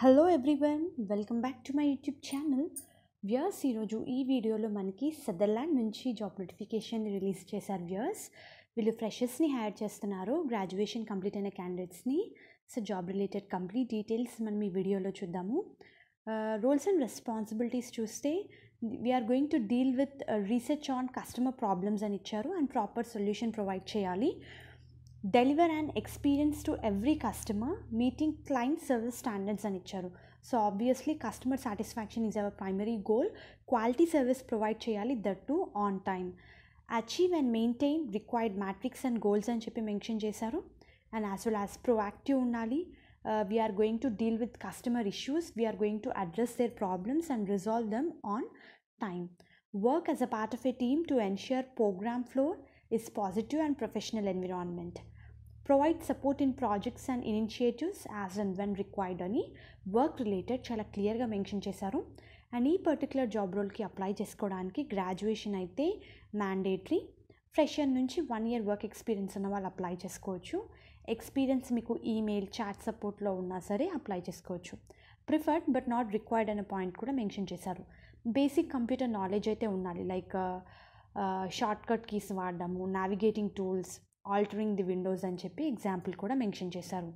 hello everyone welcome back to my YouTube channel viewers ఈరోజు ఈ వీడియోలో మనకి సదర్లాండ్ నుంచి జాబ్ నోటిఫికేషన్ రిలీజ్ చేశారు వ్యర్స్ వీళ్ళు ఫ్రెషర్స్ని హైర్ చేస్తున్నారు గ్రాడ్యుయేషన్ కంప్లీట్ అయిన క్యాండిడేట్స్ని so job related complete details మనం ఈ వీడియోలో చూద్దాము రోల్స్ అండ్ రెస్పాన్సిబిలిటీస్ చూస్తే we're going to deal with research on customer problems అని ఇచ్చారు అండ్ ప్రాపర్ సొల్యూషన్ ప్రొవైడ్ చేయాలి deliver an experience to every customer meeting client service standards and ichcharu so obviously customer satisfaction is our primary goal quality service provide cheyali that too on time achieve and maintain required metrics and goals and cheppi mention chesaru and as well as proactive unnali uh, we are going to deal with customer issues we are going to address their problems and resolve them on time work as a part of a team to ensure program flow is positive and professional environment provide support in projects and initiatives as and when required అని work related చాలా క్లియర్గా mention చేశారు and ఈ particular job రోల్కి apply చేసుకోవడానికి graduation అయితే mandatory fresher నుంచి one year work experience ఉన్న వాళ్ళు అప్లై చేసుకోవచ్చు ఎక్స్పీరియన్స్ మీకు ఈమెయిల్ చాట్ సపోర్ట్లో ఉన్నా సరే అప్లై చేసుకోవచ్చు ప్రిఫర్డ్ బట్ నాట్ రిక్వైర్డ్ అనే పాయింట్ కూడా మెన్షన్ చేశారు బేసిక్ కంప్యూటర్ నాలెడ్జ్ అయితే ఉండాలి లైక్ షార్ట్ కట్ కీస్ వాడడము navigating tools altering the windows అని చెప్పి ఎగ్జాంపుల్ కూడా మెన్షన్ చేశారు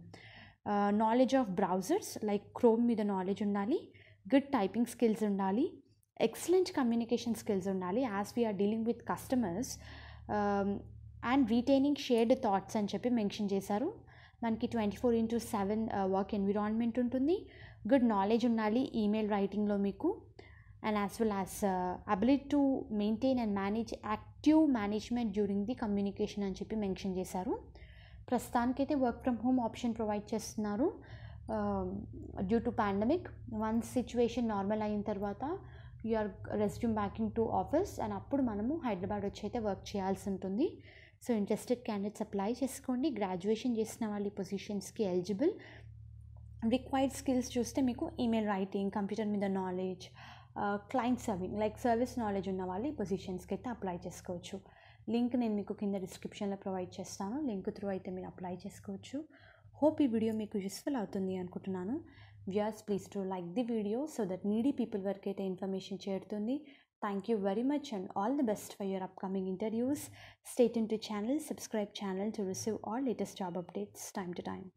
knowledge of browsers like Chrome మీద నాలెడ్జ్ ఉండాలి గుడ్ టైపింగ్ స్కిల్స్ ఉండాలి ఎక్సలెంట్ కమ్యూనికేషన్ స్కిల్స్ ఉండాలి as we're dealing with customers and retaining shared thoughts అని చెప్పి మెన్షన్ చేశారు మనకి twenty four into seven work environment ఉంటుంది గుడ్ నాలెడ్జ్ ఉండాలి ఈమెయిల్ రైటింగ్లో మీకు and as well as ability to maintain and manage active management management the communication అని చెప్పి మెన్షన్ చేశారు ప్రస్తుతానికైతే work from home option provide చేస్తున్నారు due to pandemic once situation normal అయిన తర్వాత you're resume backing to office and అప్పుడు మనము హైదరాబాద్ వచ్చి అయితే వర్క్ చేయాల్సి ఉంటుంది సో ఇంట్రెస్టెడ్ క్యాండిడేట్స్ అప్లై చేసుకోండి గ్రాడ్యుయేషన్ చేసిన వాళ్ళ పొజిషన్స్కి ఎలిజిబుల్ రిక్వైర్డ్ స్కిల్స్ చూస్తే మీకు ఈమెయిల్ రైటింగ్ కంప్యూటర్ మీద knowledge client serving like service knowledge ఉన్న వాళ్ళు ఈ పొజిషన్స్కి అయితే అప్లై చేసుకోవచ్చు లింక్ నేను మీకు కింద డిస్క్రిప్షన్లో ప్రొవైడ్ చేస్తాను లింక్ త్రూ అయితే మీరు అప్లై చేసుకోవచ్చు హోప్ ఈ వీడియో మీకు యూస్ఫుల్ అవుతుంది అనుకుంటున్నాను viewers please do like the video so that needy people వరకు అయితే ఇన్ఫర్మేషన్ చేరుతుంది thank you very much and all the best for your upcoming interviews state in to channel subscribe channel to receive all latest job updates time to time